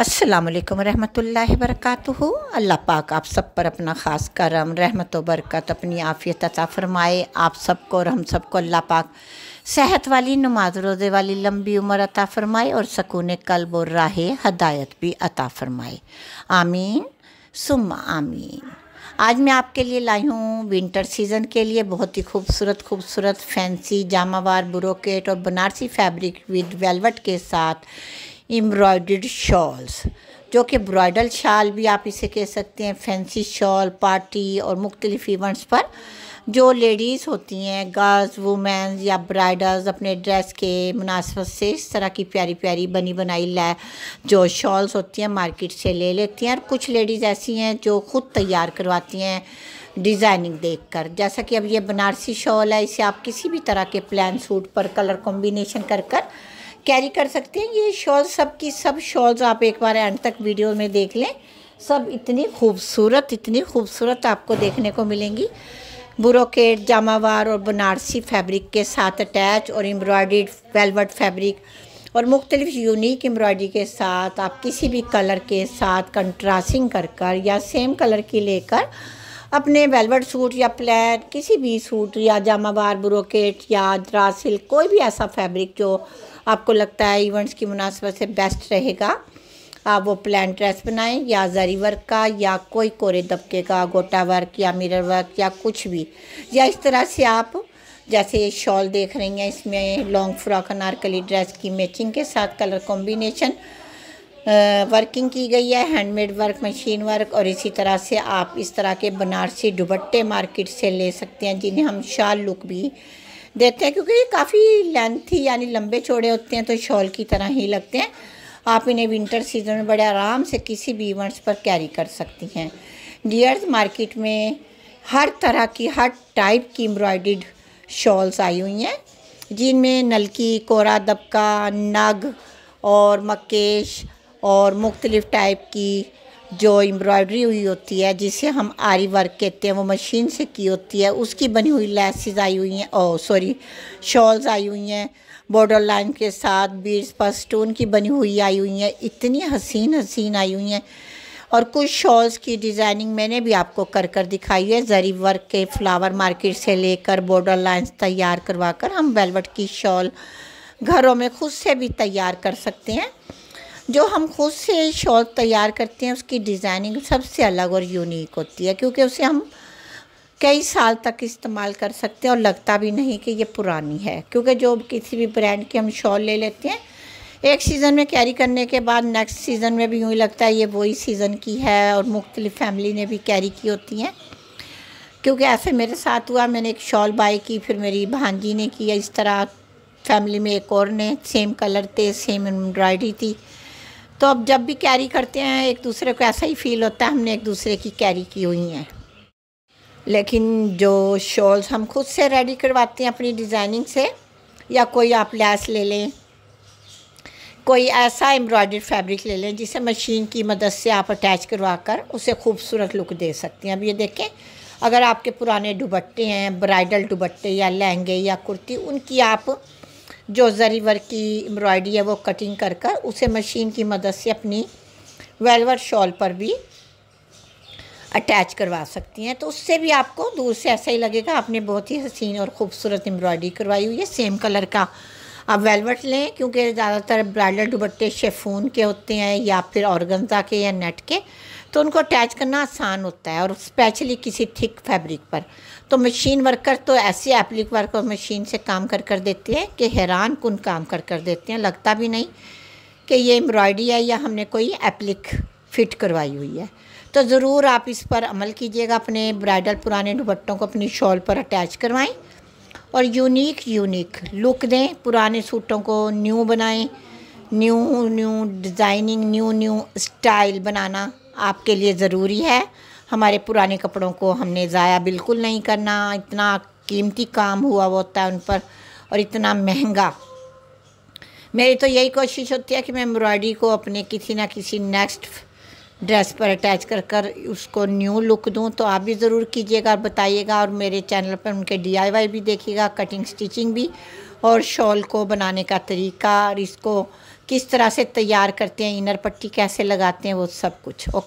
असलकम वरहमल वरक अल्लाह पाक आप सब पर अपना ख़ास करम रहमत व बरकत अपनी आफ़ियत अता फ़रमाए आप सबको और हम सबको अल्लाह पाक सेहत वाली नमाज रोज़े वाली लंबी उम्र अता फ़रमाए और सकून कल्ब और राह हदायत भी अता फ़रमाए आमीन सुम आमीन आज मैं आपके लिए लाई हूँ विंटर सीज़न के लिए बहुत ही खूबसूरत खूबसूरत फैंसी जामावार ब्रोकेट और बनारसी फैब्रिक विद वेलवेट के साथ एम्ब्रॉयड शॉल्स जो कि ब्राइडल शाल भी आप इसे कह सकते हैं फैंसी शॉल पार्टी और मुख्तलिफ इवेंट्स पर जो लेडीज़ होती हैं गर्ल्स वुमेंस या ब्राइडल्स अपने ड्रेस के मुनासबत से इस तरह की प्यारी प्यारी बनी बनाई लै जो शॉल्स होती हैं मार्केट से ले लेती हैं और कुछ लेडीज़ ऐसी हैं जो ख़ुद तैयार करवाती हैं डिज़ाइनिंग देखकर जैसा कि अब ये बनारसी शॉल है इसे आप किसी भी तरह के प्लान सूट पर कलर कॉम्बिनेशन कर कर कैरी कर सकते हैं ये शॉल सब की सब शॉल्स आप एक बार एंड तक वीडियो में देख लें सब इतनी खूबसूरत इतनी खूबसूरत आपको देखने को मिलेंगी बुरोकेट जामावार और बनारसी फैब्रिक के साथ अटैच और एम्ब्रॉयड वेलवेट फैब्रिक और मुख्तलिफ यूनिक एम्ब्रॉयडरी के साथ आप किसी भी कलर के साथ कंट्रासिंग कर कर या सेम कलर की लेकर अपने वेलवेट सूट या प्लेट किसी भी सूट या जामावार ब्रोकेट या द्रा सिल्क कोई भी ऐसा फैब्रिक जो आपको लगता है इवेंट्स की मुनासबत से बेस्ट रहेगा आप वो प्लान ड्रेस बनाएं या जरी वर्क का या कोई कोरे दबके का गोटा वर्क या मिरर वर्क या कुछ भी या इस तरह से आप जैसे ये शॉल देख रही हैं इसमें लॉन्ग फ्रॉक अनारकली ड्रेस की मैचिंग के साथ कलर कॉम्बिनेशन वर्किंग की गई है हैंडमेड वर्क मशीन वर्क और इसी तरह से आप इस तरह के बनारसी दुबट्टे मार्केट से ले सकते हैं जिन्हें हम शाल लुक भी देते हैं क्योंकि ये काफ़ी लेंथी यानी लंबे चौड़े होते हैं तो शॉल की तरह ही लगते हैं आप इन्हें विंटर सीजन में बड़े आराम से किसी भी इवेंट्स पर कैरी कर सकती हैं डियर्स मार्केट में हर तरह की हर टाइप की एम्ब्रॉयड शॉल्स आई हुई हैं जिनमें नलकी कोरा दबका नग और मकेश और मुख्तलिफ़ टाइप की जो एम्ब्रॉयडरी हुई होती है जिसे हम आरी वर्क कहते हैं वो मशीन से की होती है उसकी बनी हुई लेसेस आई हुई हैं ओ सॉरी शॉल्स आई हुई हैं बॉर्डर लाइन के साथ बीड्स पर स्टोन की बनी हुई आई हुई हैं इतनी हसीन हसीन आई हुई हैं और कुछ शॉल्स की डिज़ाइनिंग मैंने भी आपको कर कर दिखाई है जरी वर्क के फ्लावर मार्केट से लेकर बॉर्डर लाइन तैयार करवा कर हम वेलवेट की शॉल घरों में खुद से भी तैयार कर सकते हैं जो हम खुद से शॉल तैयार करते हैं उसकी डिज़ाइनिंग सबसे अलग और यूनिक होती है क्योंकि उसे हम कई साल तक इस्तेमाल कर सकते हैं और लगता भी नहीं कि ये पुरानी है क्योंकि जो किसी भी ब्रांड की हम शॉल ले लेते हैं एक सीज़न में कैरी करने के बाद नेक्स्ट सीज़न में भी यूँ लगता है ये वही सीज़न की है और मुख्तलिफ फैमिली ने भी कैरी की होती हैं क्योंकि ऐसे मेरे साथ हुआ मैंने एक शॉल बाई की फिर मेरी भांजी ने किया इस तरह फैमिली में एक और ने सेम कलर थे सेम एम्ब्रॉयडरी थी तो अब जब भी कैरी करते हैं एक दूसरे को ऐसा ही फील होता है हमने एक दूसरे की कैरी की हुई हैं लेकिन जो शॉल्स हम खुद से रेडी करवाते हैं अपनी डिज़ाइनिंग से या कोई आप लैस ले लें कोई ऐसा एम्ब्रॉयडर्ड फैब्रिक ले लें जिसे मशीन की मदद से आप अटैच करवा कर उसे खूबसूरत लुक दे सकते हैं अब ये देखें अगर आपके पुराने दुबट्टे हैं ब्राइडल दुबट्टे या लहंगे या कुर्ती उनकी आप जो जरी वर्क की एम्ब्रॉयडरी है वो कटिंग कर कर उसे मशीन की मदद से अपनी वेलवर शॉल पर भी अटैच करवा सकती हैं तो उससे भी आपको दूर से ऐसा ही लगेगा आपने बहुत ही हसीन और ख़ूबसूरत एम्ब्रॉयडरी करवाई हुई है सेम कलर का आप वेलवेट लें क्योंकि ज़्यादातर ब्राइडल दुबट्टे शेफून के होते हैं या फिर औरगंजा के या नेट के तो उनको अटैच करना आसान होता है और स्पेशली किसी थिक फैब्रिक पर तो मशीन वर्कर तो ऐसे एप्लिक वर्क और मशीन से काम कर कर देते हैं कि हैरान कन काम कर कर देते हैं लगता भी नहीं कि ये एम्ब्रॉयडरी है या हमने कोई एप्लिक फिट करवाई हुई है तो ज़रूर आप इस पर अमल कीजिएगा अपने ब्राइडल पुराने दुपट्टों को अपनी शॉल पर अटैच करवाएं और यूनिक यूनिक लुक दें पुराने सूटों को न्यू बनाएं new new designing new new style बनाना आपके लिए ज़रूरी है हमारे पुराने कपड़ों को हमने ज़ाया बिल्कुल नहीं करना इतना कीमती काम हुआ होता है उन पर और इतना महंगा मेरी तो यही कोशिश होती है कि मैं एम्ब्रॉयडरी को अपने किसी ना किसी नेक्स्ट ड्रेस पर अटैच कर कर उसको न्यू लुक दूं तो आप भी ज़रूर कीजिएगा और बताइएगा और मेरे चैनल पर उनके डीआईवाई भी देखिएगा कटिंग स्टिचिंग भी और शॉल को बनाने का तरीका और इसको किस तरह से तैयार करते हैं इनर पट्टी कैसे लगाते हैं वो सब कुछ ओके